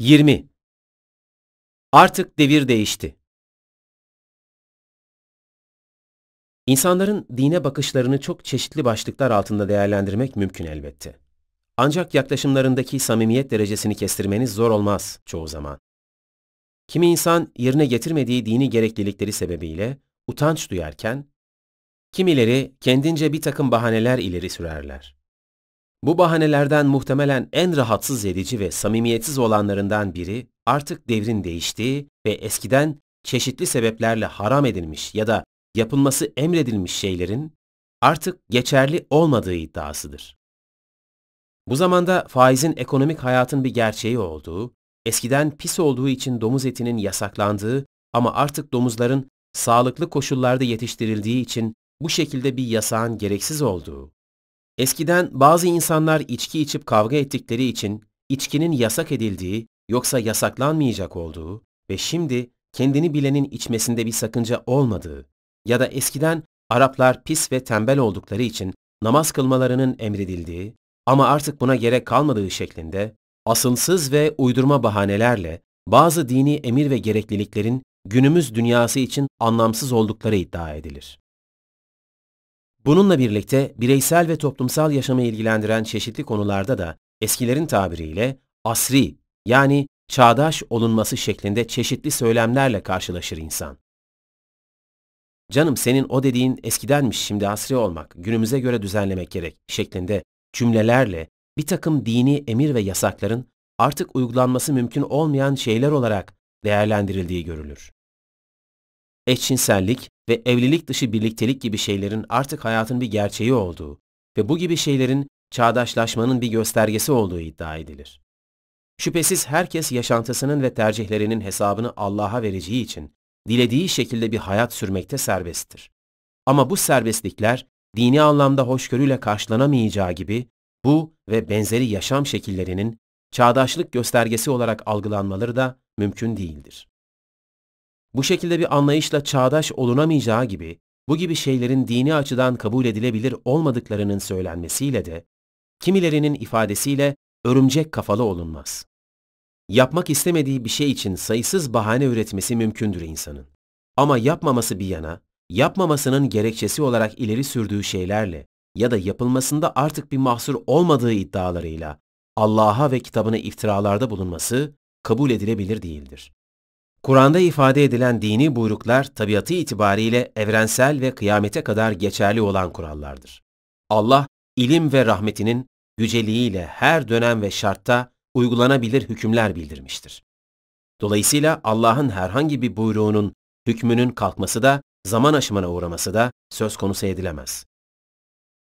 20. Artık devir değişti. İnsanların dine bakışlarını çok çeşitli başlıklar altında değerlendirmek mümkün elbette. Ancak yaklaşımlarındaki samimiyet derecesini kestirmeniz zor olmaz çoğu zaman. Kimi insan yerine getirmediği dini gereklilikleri sebebiyle utanç duyarken, kimileri kendince bir takım bahaneler ileri sürerler. Bu bahanelerden muhtemelen en rahatsız edici ve samimiyetsiz olanlarından biri artık devrin değiştiği ve eskiden çeşitli sebeplerle haram edilmiş ya da yapılması emredilmiş şeylerin artık geçerli olmadığı iddiasıdır. Bu zamanda faizin ekonomik hayatın bir gerçeği olduğu, eskiden pis olduğu için domuz etinin yasaklandığı ama artık domuzların sağlıklı koşullarda yetiştirildiği için bu şekilde bir yasağın gereksiz olduğu, Eskiden bazı insanlar içki içip kavga ettikleri için içkinin yasak edildiği yoksa yasaklanmayacak olduğu ve şimdi kendini bilenin içmesinde bir sakınca olmadığı ya da eskiden Araplar pis ve tembel oldukları için namaz kılmalarının emredildiği ama artık buna gerek kalmadığı şeklinde asılsız ve uydurma bahanelerle bazı dini emir ve gerekliliklerin günümüz dünyası için anlamsız oldukları iddia edilir. Bununla birlikte bireysel ve toplumsal yaşamı ilgilendiren çeşitli konularda da eskilerin tabiriyle asri yani çağdaş olunması şeklinde çeşitli söylemlerle karşılaşır insan. Canım senin o dediğin eskidenmiş şimdi asri olmak, günümüze göre düzenlemek gerek şeklinde cümlelerle bir takım dini emir ve yasakların artık uygulanması mümkün olmayan şeyler olarak değerlendirildiği görülür. Eşcinsellik, ve evlilik dışı birliktelik gibi şeylerin artık hayatın bir gerçeği olduğu ve bu gibi şeylerin çağdaşlaşmanın bir göstergesi olduğu iddia edilir. Şüphesiz herkes yaşantısının ve tercihlerinin hesabını Allah'a vereceği için dilediği şekilde bir hayat sürmekte serbesttir. Ama bu serbestlikler dini anlamda hoşgörüyle karşılanamayacağı gibi bu ve benzeri yaşam şekillerinin çağdaşlık göstergesi olarak algılanmaları da mümkün değildir. Bu şekilde bir anlayışla çağdaş olunamayacağı gibi bu gibi şeylerin dini açıdan kabul edilebilir olmadıklarının söylenmesiyle de kimilerinin ifadesiyle örümcek kafalı olunmaz. Yapmak istemediği bir şey için sayısız bahane üretmesi mümkündür insanın. Ama yapmaması bir yana, yapmamasının gerekçesi olarak ileri sürdüğü şeylerle ya da yapılmasında artık bir mahsur olmadığı iddialarıyla Allah'a ve kitabına iftiralarda bulunması kabul edilebilir değildir. Kur'an'da ifade edilen dini buyruklar tabiatı itibariyle evrensel ve kıyamete kadar geçerli olan kurallardır. Allah, ilim ve rahmetinin yüceliğiyle her dönem ve şartta uygulanabilir hükümler bildirmiştir. Dolayısıyla Allah'ın herhangi bir buyruğunun hükmünün kalkması da zaman aşımına uğraması da söz konusu edilemez.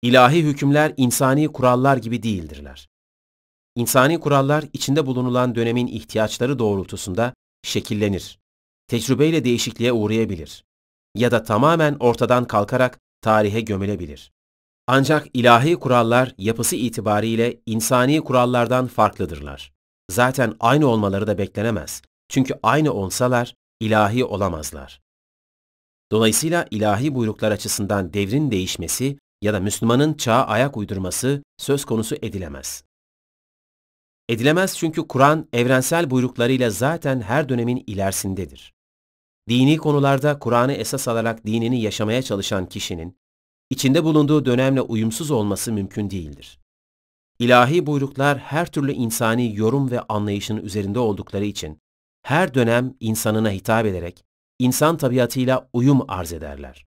İlahi hükümler insani kurallar gibi değildirler. İnsani kurallar içinde bulunulan dönemin ihtiyaçları doğrultusunda şekillenir. Tecrübeyle değişikliğe uğrayabilir ya da tamamen ortadan kalkarak tarihe gömülebilir. Ancak ilahi kurallar yapısı itibariyle insani kurallardan farklıdırlar. Zaten aynı olmaları da beklenemez. Çünkü aynı olsalar ilahi olamazlar. Dolayısıyla ilahi buyruklar açısından devrin değişmesi ya da Müslümanın çağa ayak uydurması söz konusu edilemez. Edilemez çünkü Kur'an evrensel buyruklarıyla zaten her dönemin ilerisindedir. Dini konularda Kur'an'ı esas alarak dinini yaşamaya çalışan kişinin, içinde bulunduğu dönemle uyumsuz olması mümkün değildir. İlahi buyruklar her türlü insani yorum ve anlayışın üzerinde oldukları için, her dönem insanına hitap ederek, insan tabiatıyla uyum arz ederler.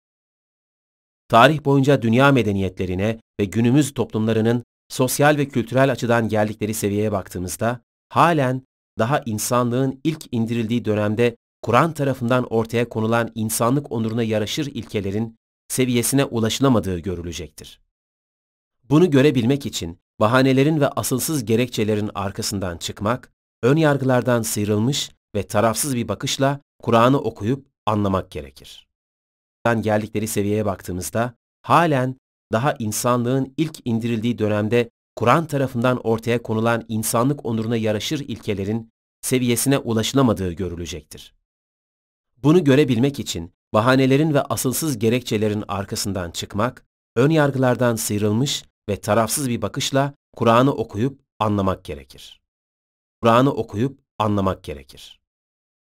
Tarih boyunca dünya medeniyetlerine ve günümüz toplumlarının sosyal ve kültürel açıdan geldikleri seviyeye baktığımızda halen daha insanlığın ilk indirildiği dönemde Kur'an tarafından ortaya konulan insanlık onuruna yaraşır ilkelerin seviyesine ulaşılamadığı görülecektir. Bunu görebilmek için bahanelerin ve asılsız gerekçelerin arkasından çıkmak, ön yargılardan sıyrılmış ve tarafsız bir bakışla Kur'an'ı okuyup anlamak gerekir. Geldikleri seviyeye baktığımızda halen daha insanlığın ilk indirildiği dönemde Kur'an tarafından ortaya konulan insanlık onuruna yaraşır ilkelerin seviyesine ulaşılamadığı görülecektir. Bunu görebilmek için bahanelerin ve asılsız gerekçelerin arkasından çıkmak, ön yargılardan sıyrılmış ve tarafsız bir bakışla Kur'an'ı okuyup anlamak gerekir. Kur'an'ı okuyup anlamak gerekir.